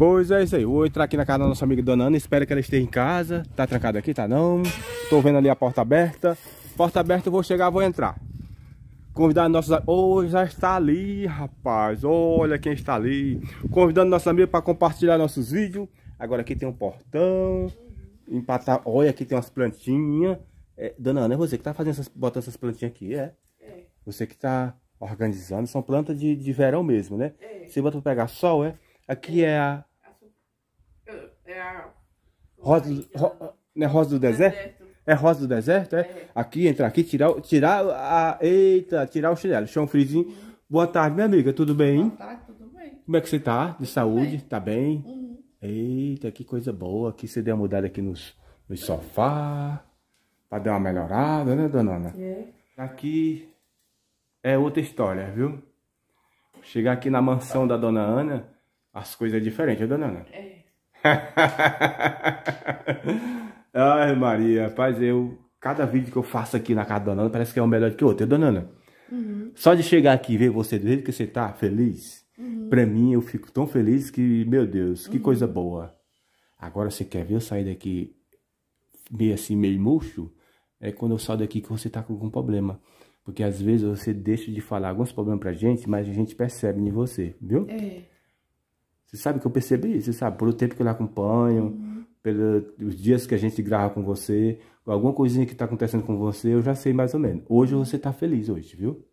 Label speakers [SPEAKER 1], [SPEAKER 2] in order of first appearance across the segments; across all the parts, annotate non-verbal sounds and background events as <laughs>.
[SPEAKER 1] Pois é isso aí, vou entrar aqui na casa da nossa amiga Dona Ana, espero que ela esteja em casa. Tá trancada aqui? Tá não. Tô vendo ali a porta aberta. Porta aberta, eu vou chegar, vou entrar. Convidando nossos... Oh, já está ali, rapaz. Olha quem está ali. Convidando nossos amigos para compartilhar nossos vídeos. Agora aqui tem um portão. Empatar... Olha, aqui tem umas plantinhas. É, Dona Ana, é você que tá fazendo essas... botando essas plantinhas aqui, é? É. Você que tá organizando. São plantas de, de verão mesmo, né? É. Você bota para pegar sol, é? Aqui é, é a é a... Rosa, ro, né, rosa do deserto? deserto? É rosa do deserto, é? é. Aqui, entrar aqui, tirar, tirar a... Eita, tirar o chinelo. Chão frizinho. Uhum. Boa tarde, minha amiga. Tudo bem? Boa tarde, tudo bem. Como é que você tá? De tudo saúde? Bem. Tá bem? Uhum. Eita, que coisa boa. Aqui você deu uma mudada aqui nos, no sofá. Pra dar uma melhorada, né, dona Ana? É. Aqui é outra história, viu? Chegar aqui na mansão da dona Ana, as coisas é diferente, né, dona Ana? É. <laughs> Ai, Maria, rapaz, eu. Cada vídeo que eu faço aqui na casa da Nana parece que é um melhor que o outro, da Nana. Uhum. Só de chegar aqui e ver você do jeito que você tá feliz, uhum. pra mim eu fico tão feliz que, meu Deus, que uhum. coisa boa. Agora você quer ver eu sair daqui meio assim, meio murcho? É quando eu saio daqui que você tá com algum problema. Porque às vezes você deixa de falar alguns problemas pra gente, mas a gente percebe em você, viu? É. Você sabe que eu percebi, você sabe, pelo tempo que eu lhe acompanho, uhum. pelos dias que a gente grava com você, alguma coisinha que tá acontecendo com você, eu já sei mais ou menos. Hoje você tá feliz hoje, viu?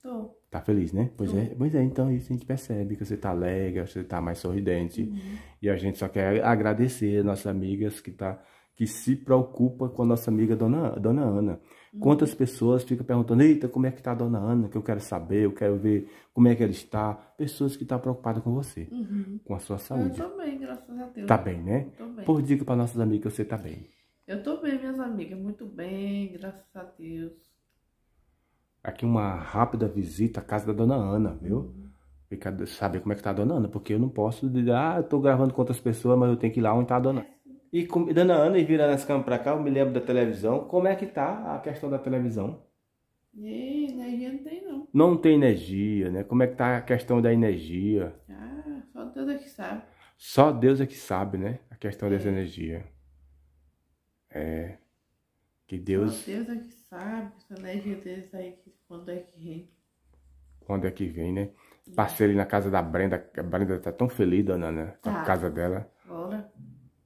[SPEAKER 1] Tô. Tá feliz, né? Pois Tô. é, pois é, então isso a gente percebe que você tá alegre, você tá mais sorridente. Uhum. E a gente só quer agradecer as nossas amigas que tá que se preocupa com a nossa amiga Dona, Dona Ana. Uhum. Quantas pessoas ficam perguntando, eita, como é que está a Dona Ana, que eu quero saber, eu quero ver como é que ela está. Pessoas que estão tá preocupadas com você, uhum. com a sua saúde. Eu estou bem, graças a Deus. Está bem, né? Bem. Por dica para nossas amigas, você está bem. Eu estou bem, minhas amigas, muito bem, graças a Deus. Aqui uma rápida visita à casa da Dona Ana, viu? Uhum saber como é que está a dona Ana, porque eu não posso dizer, ah, eu gravando com outras pessoas, mas eu tenho que ir lá onde está a dona Ana. E com, dando a Ana e virando as câmeras para cá, eu me lembro da televisão. Como é que tá a questão da televisão? E energia não tem, não. Não tem energia, né? Como é que tá a questão da energia? Ah, só Deus é que sabe. Só Deus é que sabe, né? A questão é. dessa energia. É. Que Deus. Só Deus é que sabe essa energia deles aí, quando é que vem. Quando é que vem, né? Passei ali na casa da Brenda. A Brenda tá tão feliz, dona Ana, né? com tá. a casa dela. Olha.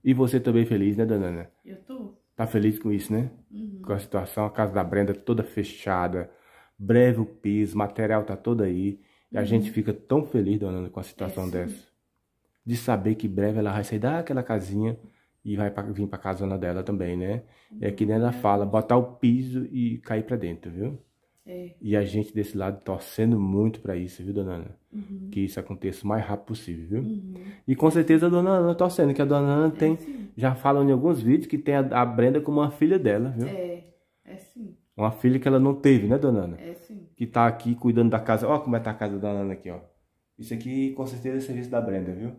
[SPEAKER 1] E você também feliz, né, dona Ana? Eu tô. Tá feliz com isso, né? Uhum. Com a situação, a casa da Brenda toda fechada, breve o piso, material tá todo aí. E uhum. a gente fica tão feliz, dona Ana, com a situação é, dessa. De saber que breve ela vai sair daquela casinha e vai pra, vir pra casona dela também, né? Uhum. É que nem ela fala, botar o piso e cair pra dentro, viu? É. E a gente desse lado torcendo muito para isso, viu, dona Ana? Uhum. Que isso aconteça o mais rápido possível, viu? Uhum. E com certeza a dona Ana torcendo, que a dona Ana é tem. É, já falam em alguns vídeos que tem a, a, Brenda como uma filha dela, viu? É, é sim. Uma filha que ela não teve, né, dona Ana? É sim. Que tá aqui cuidando da casa. Ó, como é tá a casa da dona Ana aqui, ó. Isso aqui com certeza é serviço da Brenda, viu?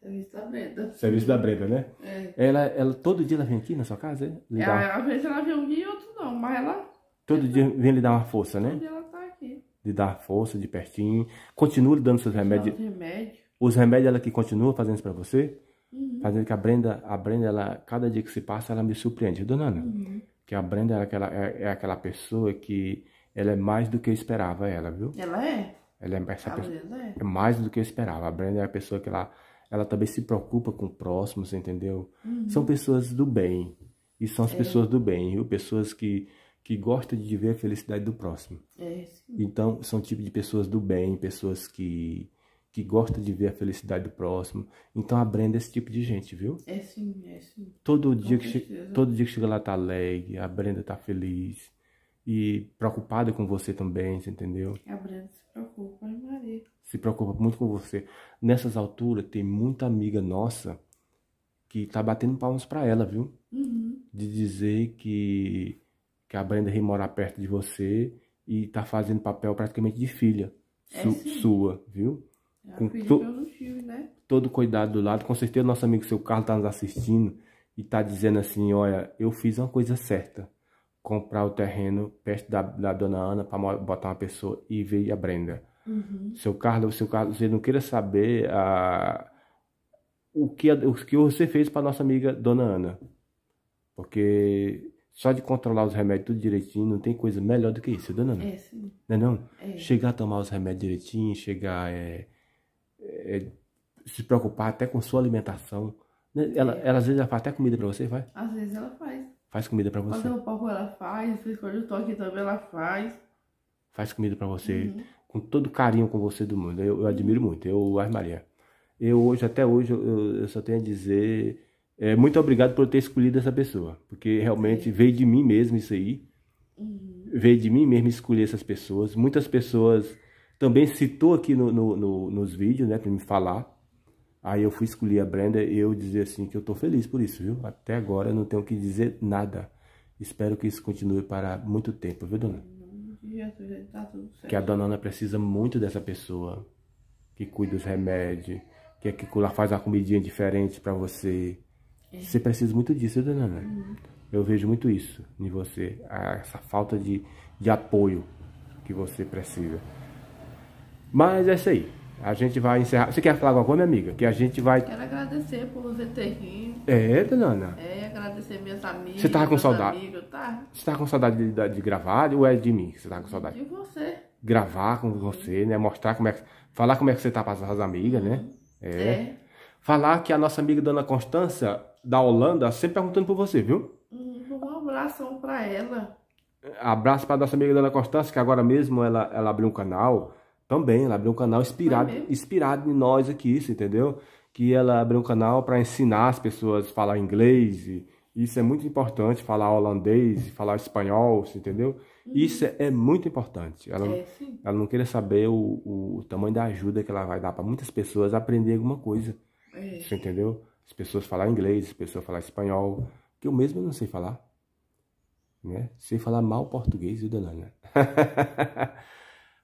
[SPEAKER 1] Serviço da Brenda. Serviço da Brenda, né? É. Ela, ela todo dia ela vem aqui na sua casa, é? Ela, é, às vezes ela vem um dia e outro não, mas ela Todo dia vem lhe dar uma força, né? ela tá aqui. De dar força, de pertinho. Continue dando seus remédios. Os remédios. ela que continua fazendo isso pra você? Uhum. Fazendo que a Brenda, a Brenda, ela, cada dia que se passa, ela me surpreende. Dona Ana, uhum. que a Brenda é aquela, é, é, aquela pessoa que ela é mais do que eu esperava ela, viu? Ela é? Ela é, essa pessoa, é. é mais do que eu esperava. A Brenda é a pessoa que ela, ela também se preocupa com o próximo, você entendeu? Uhum. São pessoas do bem. E são as é. pessoas do bem, viu? Pessoas que que gosta de ver a felicidade do próximo. É, então, são tipo de pessoas do bem, pessoas que que gosta de ver a felicidade do próximo. Então a Brenda é esse tipo de gente, viu? É sim, é sim. Todo, dia que, todo dia que chega lá tá alegre, a Brenda tá feliz e preocupada com você também, você entendeu? A Brenda se preocupa, né, Maria. Se preocupa muito com você. Nessas alturas tem muita amiga nossa que tá batendo palmas para ela, viu? Uhum. De dizer que que a Brenda Rey mora perto de você e tá fazendo papel praticamente de filha é, su sua, viu? É com to né? todo cuidado do lado. Com certeza nosso amigo seu Carlos tá nos assistindo e tá dizendo assim, olha, eu fiz uma coisa certa. Comprar o terreno perto da, da dona Ana para botar uma pessoa e ver a Brenda. Uhum. Seu Carlos, seu Carlos, você não queira saber a, ah, o, que, o que você fez para nossa amiga dona Ana. Porque só de controlar os remédios tudo direitinho, não tem coisa melhor do que isso, dona Ana. É, sim. Não é não? É. Chegar a tomar os remédios direitinho, chegar é, é, se preocupar até com sua alimentação. Né? É. Ela, ela às vezes ela faz até comida para você, vai? Às vezes ela faz. Faz comida para você. Quando eu pouco ela faz, quando eu tô aqui também ela faz. Faz comida para você, uhum. com todo carinho com você do mundo. Eu, eu admiro muito, eu, a Maria. Eu hoje, até hoje, eu, eu só tenho a dizer é, muito obrigado por ter escolhido essa pessoa, porque realmente veio de mim mesmo isso aí. Uhum. Veio de mim mesmo escolher essas pessoas. Muitas pessoas também citou aqui no, no, no, nos vídeos, né, para me falar. Aí eu fui escolher a Brenda e eu dizer assim que eu tô feliz por isso, viu? Até agora eu não tenho que dizer nada. Espero que isso continue para muito tempo, viu, dona? Tá que a dona Ana precisa muito dessa pessoa que cuida dos remédios, que é que faz uma comidinha diferente para você, você precisa muito disso, dona né, Ana. Uhum. Eu vejo muito isso em você, essa falta de, de apoio que você precisa. Mas é isso aí. A gente vai encerrar. Você quer falar alguma coisa, minha amiga? Que a gente vai. Quero agradecer por você ter É, dona Ana. É, agradecer minhas amigas. Você tava com saudade? Amigos, tá? Você tava com saudade de, de, de, gravar ou é de mim você tava com saudade? De você. Gravar com você, né? Mostrar como é que. Falar como é que você tá para as amigas, né? Uhum. É. é. Falar que a nossa amiga Dona Constança da Holanda sempre perguntando por você, viu? Uhum, um abração para ela. Abraço para nossa amiga Dona Constância, que agora mesmo ela, ela abriu um canal também, ela abriu um canal inspirado, inspirado em nós aqui, isso, entendeu? Que ela abriu um canal para ensinar as pessoas a falar inglês, e isso é muito importante, falar holandês, falar espanhol, entendeu? Uhum. Isso é, é muito importante. Ela, é, ela não queria saber o, o, tamanho da ajuda que ela vai dar para muitas pessoas aprender alguma coisa, é. entendeu? as pessoas falar inglês, as pessoas falar espanhol, que eu mesmo não sei falar, né? Sei falar mal português e danana. <laughs>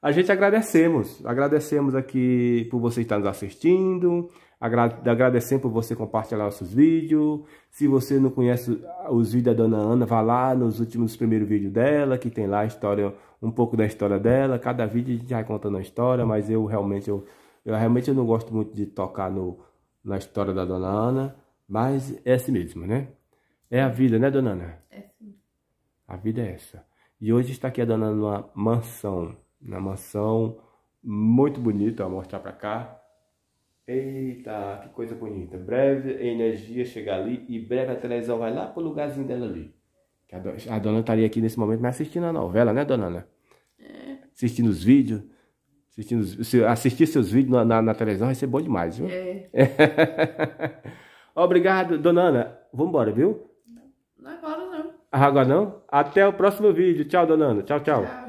[SPEAKER 1] a gente agradecemos, agradecemos aqui por você estar nos assistindo, agradecemos por você compartilhar nossos vídeos. Se você não conhece os vídeos da Dona Ana, vá lá nos últimos primeiros vídeos dela, que tem lá a história, um pouco da história dela. Cada vídeo a gente vai contando a história, mas eu realmente eu, eu realmente eu não gosto muito de tocar no na história da dona Ana, mas é assim mesmo, né? É a vida, né, dona Ana? É sim. A vida é essa. E hoje está aqui a dona Ana numa mansão, na mansão muito bonita, vou mostrar para cá. Eita, que coisa bonita. Breve a energia chegar ali e breve a televisão vai lá pro lugarzinho dela ali. A dona estaria aqui nesse momento, mas assistindo a novela, né, dona Ana? É. Assistindo os vídeos. Assistindo, assistir seus vídeos na, na, na, televisão vai ser bom demais, viu? É. <laughs> Obrigado, dona Ana. Vamos embora, viu? Não, agora é não. agora não? Até o próximo vídeo. Tchau, dona Ana. tchau. tchau. tchau.